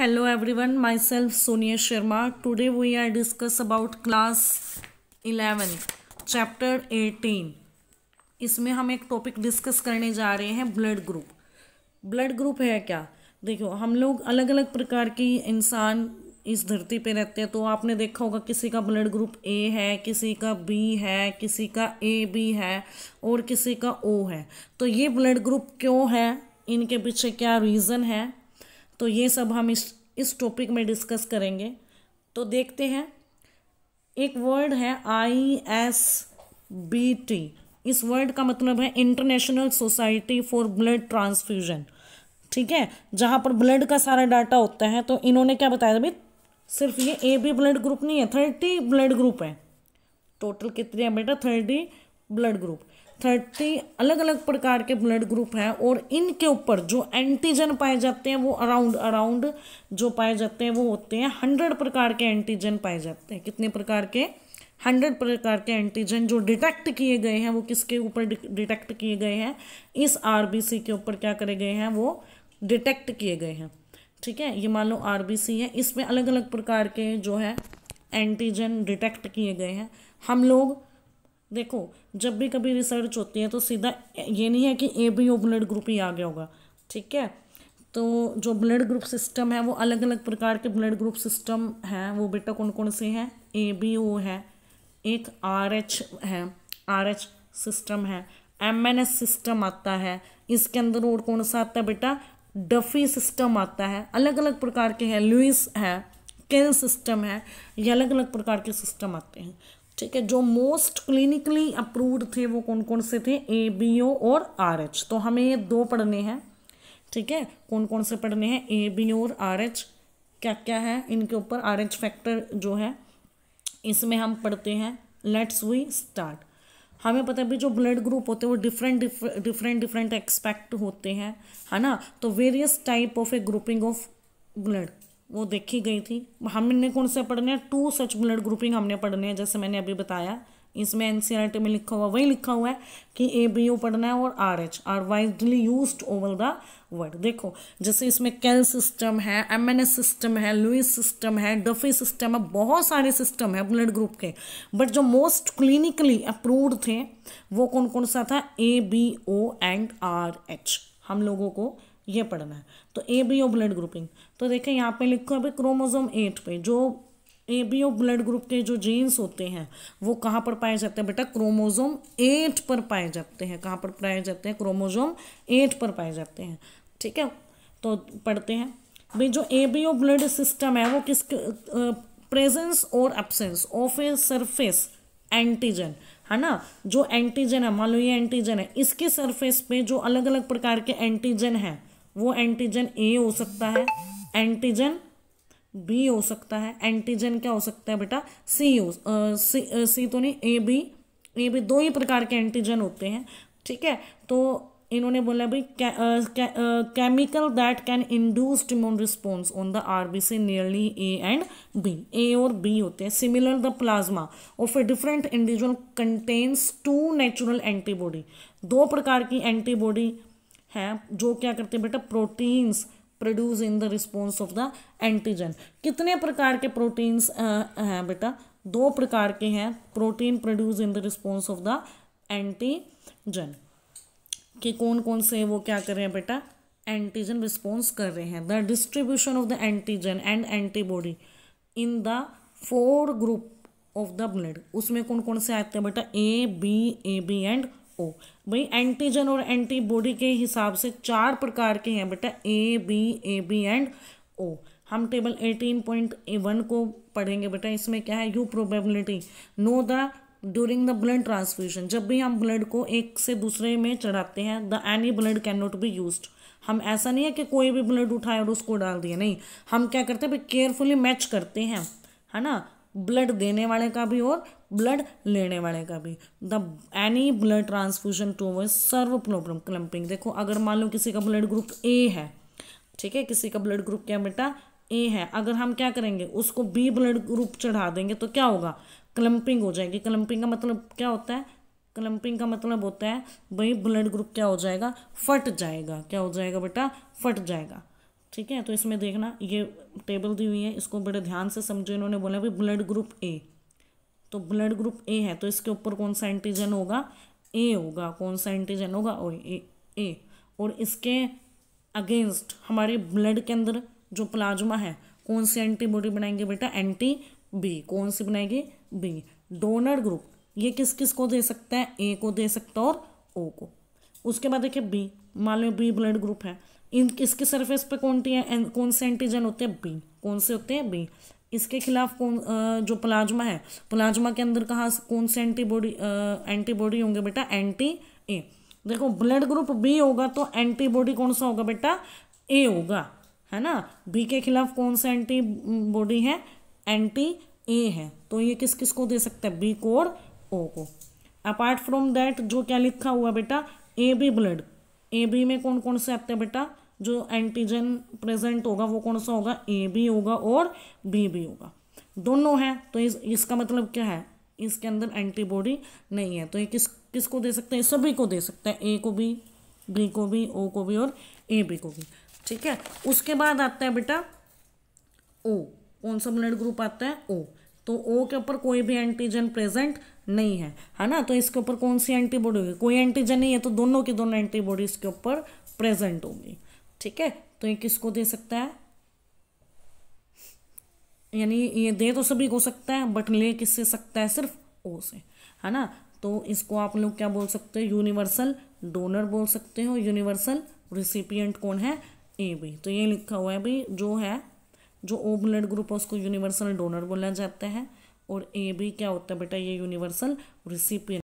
hello one myself Sonia Sharma today we are discuss about class eleven chapter eighteen इसमें हम एक topic discuss करने जा रहे हैं ब्लड ग्रुप ब्लड ग्रुप है क्या देखो हम लोग अलग अलग प्रकार के इंसान इस धरती पे रहते हैं तो आपने देखा होगा किसी का ब्लड ग्रुप ए है किसी का बी है किसी का ए बी है और किसी का ओ है तो ये ब्लड ग्रुप क्यों है इनके पीछे क्या रीज़न है तो ये सब हम इस इस टॉपिक में डिस्कस करेंगे तो देखते हैं एक वर्ड है आई एस बी टी इस वर्ड का मतलब है international society for blood transfusion ठीक है जहाँ पर ब्लड का सारा डाटा होता है तो इन्होंने क्या बताया था भाई सिर्फ ये ए बी ब्लड ग्रुप नहीं है थर्टी ब्लड ग्रुप है टोटल कितने हैं बेटा थर्टी ब्लड ग्रुप थर्टी अलग अलग प्रकार के ब्लड ग्रुप हैं और इनके ऊपर जो एंटीजन पाए जाते हैं वो अराउंड अराउंड जो पाए जाते हैं वो होते हैं हंड्रेड प्रकार के एंटीजन पाए जाते हैं कितने प्रकार के हंड्रेड प्रकार के एंटीजन जो डिटेक्ट किए गए हैं वो किसके ऊपर डिटेक्ट किए गए हैं इस आर के ऊपर क्या करे गए हैं वो डिटेक्ट किए गए हैं ठीक है ये मान लो आर है इसमें अलग अलग प्रकार के जो है एंटीजन डिटेक्ट किए गए हैं हम लोग देखो जब भी कभी रिसर्च होती है तो सीधा ये नहीं है कि A B O blood group ही आ गया होगा ठीक है तो जो ब्लड ग्रुप सिस्टम है वो अलग अलग प्रकार के ब्लड ग्रुप सिस्टम हैं वो बेटा कौन कौन से हैं ए बी ओ है एक आर एच है आर एच सिस्टम है एम एन एस सिस्टम आता है इसके अंदर और कौन सा आता है बेटा डफी सिस्टम आता है अलग अलग प्रकार के हैं लुइस है केन सिस्टम है ये अलग अलग प्रकार के सिस्टम आते हैं ठीक है जो मोस्ट क्लिनिकली अप्रूव्ड थे वो कौन कौन से थे ए बी ओ और आर एच तो हमें ये दो पढ़ने हैं ठीक है कौन कौन से पढ़ने हैं ए बी ओ और आर एच क्या क्या है इनके ऊपर आर एच फैक्टर जो है इसमें हम पढ़ते हैं लेट्स वी स्टार्ट हमें पता है भी जो ब्लड ग्रुप होते हैं वो डिफरेंट डिफरेंट डिफरेंट एक्सपेक्ट होते हैं है ना तो various type of A grouping of blood वो देखी गई थी हमने कौन से पढ़ने हैं टू सच ब्लड ग्रुपिंग हमने पढ़ने हैं जैसे मैंने अभी बताया इसमें एन सी आर टी में लिखा हुआ वही लिखा हुआ है कि ए बी ओ पढ़ना है और R H R widely use over the world देखो जैसे इसमें कैल सिस्टम है एम एन एस सिस्टम है लुइस सिस्टम है डफी सिस्टम है बहुत सारे सिस्टम है ब्लड ग्रुप के बट जो मोस्ट क्लिनिकली अप्रूव्ड थे वो कौन कौन सा था A B O and R H हम लोगों को ये पढ़ना है तो A B O blood grouping तो देखें यहाँ पे लिखो अभी क्रोमोजोम एट पे जो A B O blood group के जो जीन्स होते हैं वो कहाँ पर पाए जाते हैं बेटा क्रोमोजोम एट पर पाए जाते हैं कहाँ पर पाए जाते हैं क्रोमोजोम एट पर पाए जाते हैं ठीक है तो पढ़ते हैं भाई जो A B O blood system है वो किस प्रेजेंस और absence of a surface antigen है ना जो एंटीजन है मान लो ये एंटीजन है इसके सरफेस पे जो अलग अलग प्रकार के एंटीजन हैं वो एंटीजन ए हो सकता है एंटीजन बी हो सकता है एंटीजन क्या हो सकता है बेटा सी हो सी सी तो नहीं ए बी ए बी दो ही प्रकार के एंटीजन होते हैं ठीक है तो इन्होंने बोला भाई chemical that can induce immune response on the R B C nearly A and B A और बी होते हैं similar the plasma of a different individual contains two natural antibody दो प्रकार की एंटीबॉडी हैं जो क्या करते हैं बेटा proteins produce in the response of the antigen कितने प्रकार के प्रोटीन्स हैं बेटा दो प्रकार के हैं protein produce in the response of the antigen कि कौन कौन से वो क्या कर रहे हैं बेटा एंटीजन रिस्पॉन्स कर रहे हैं the distribution of the antigen and antibody in the four group of the blood उसमें कौन कौन से आते हैं बेटा A B A B and O भाई एंटीजन और एंटीबॉडी के हिसाब से चार प्रकार के हैं बेटा A B A B and O हम टेबल एटीन पॉइंट वन को पढ़ेंगे बेटा इसमें क्या है you probability know the during the blood transfusion जब भी हम ब्लड को एक से दूसरे में चढ़ाते हैं the any blood can not be use हम ऐसा नहीं है कि कोई भी ब्लड उठाए और उसको डाल दिया नहीं हम क्या करते हैं केयरफुली मैच करते हैं है ना ब्लड देने वाले का भी और ब्लड लेने वाले का भी the any blood transfusion to वो सर्व क्लम्पिंग देखो अगर मान लो किसी का ब्लड ग्रुप ए है ठीक है किसी का ब्लड ग्रुप क्या बेटा ए है अगर हम क्या करेंगे उसको बी ब्लड ग्रुप चढ़ा देंगे तो क्या होगा क्लम्पिंग हो जाएगी क्लम्पिंग का मतलब क्या होता है क्लम्पिंग का मतलब होता है भाई ब्लड ग्रुप क्या हो जाएगा फट जाएगा क्या हो जाएगा बेटा फट जाएगा ठीक है तो इसमें देखना ये टेबल दी हुई है इसको बड़े ध्यान से समझो इन्होंने बोला भाई ब्लड ग्रुप ए तो ब्लड ग्रुप ए है तो इसके ऊपर कौन सा एंटीजन होगा ए होगा कौन सा एंटीजन होगा ओ ए ए और इसके अगेंस्ट हमारे ब्लड के अंदर जो प्लाज्मा है कौन सी एंटीबॉडी बनाएंगे बेटा एंटी बी कौन सी बनाएगी बी डोनर ग्रुप ये किस किस को दे सकता है ए को दे सकता है और ओ को उसके बाद देखिए बी मान लो बी ब्लड ग्रुप है इन इसके सरफेस पे कौन टी कौन से एंटीजन होते हैं बी कौन से होते हैं बी इसके खिलाफ कौन जो प्लाज्मा है प्लाज्मा के अंदर कहाँ कौन से एंटीबॉडी एंटीबॉडी होंगे बेटा एंटी ए देखो ब्लड ग्रुप बी होगा तो एंटीबॉडी कौन सा होगा बेटा ए होगा है ना बी के खिलाफ कौन सा एंटीबॉडी है एंटी ए है तो ये किस किस को दे सकते हैं बी को और ओ को अपार्ट फ्रॉम दैट जो क्या लिखा हुआ बेटा A B blood A B में कौन कौन से आते हैं बेटा जो एंटीजन प्रेजेंट होगा वो कौन सा होगा ए बी होगा और बी बी होगा दोनों है तो इस इसका मतलब क्या है इसके अंदर एंटीबॉडी नहीं है तो ये किस किसको दे सकते हैं सभी को दे सकते हैं ए को भी बी को भी ओ को भी और ए बी को भी ठीक है उसके बाद आता है बेटा ओ कौन सा ब्लड ग्रुप आता है ओ तो ओ के ऊपर कोई भी एंटीजन प्रेजेंट नहीं है है ना तो इसके ऊपर कौन सी एंटीबॉडी होगी कोई एंटीजन नहीं है तो दोनों की दोनों एंटीबॉडी इसके ऊपर प्रेजेंट होगी ठीक है तो ये किसको दे सकता है यानी ये दे तो सभी को सकता है बट ले किससे सकता है सिर्फ ओ से है ना तो इसको आप लोग क्या बोल सकते हो यूनिवर्सल डोनर बोल सकते हो यूनिवर्सल रिसिपियंट कौन है ए बी तो ये लिखा हुआ है भाई जो है जो ओ ब्लड ग्रुप है उसको यूनिवर्सल डोनर बोला जाता है और ए भी क्या होता है बेटा ये यूनिवर्सल रिसिपियन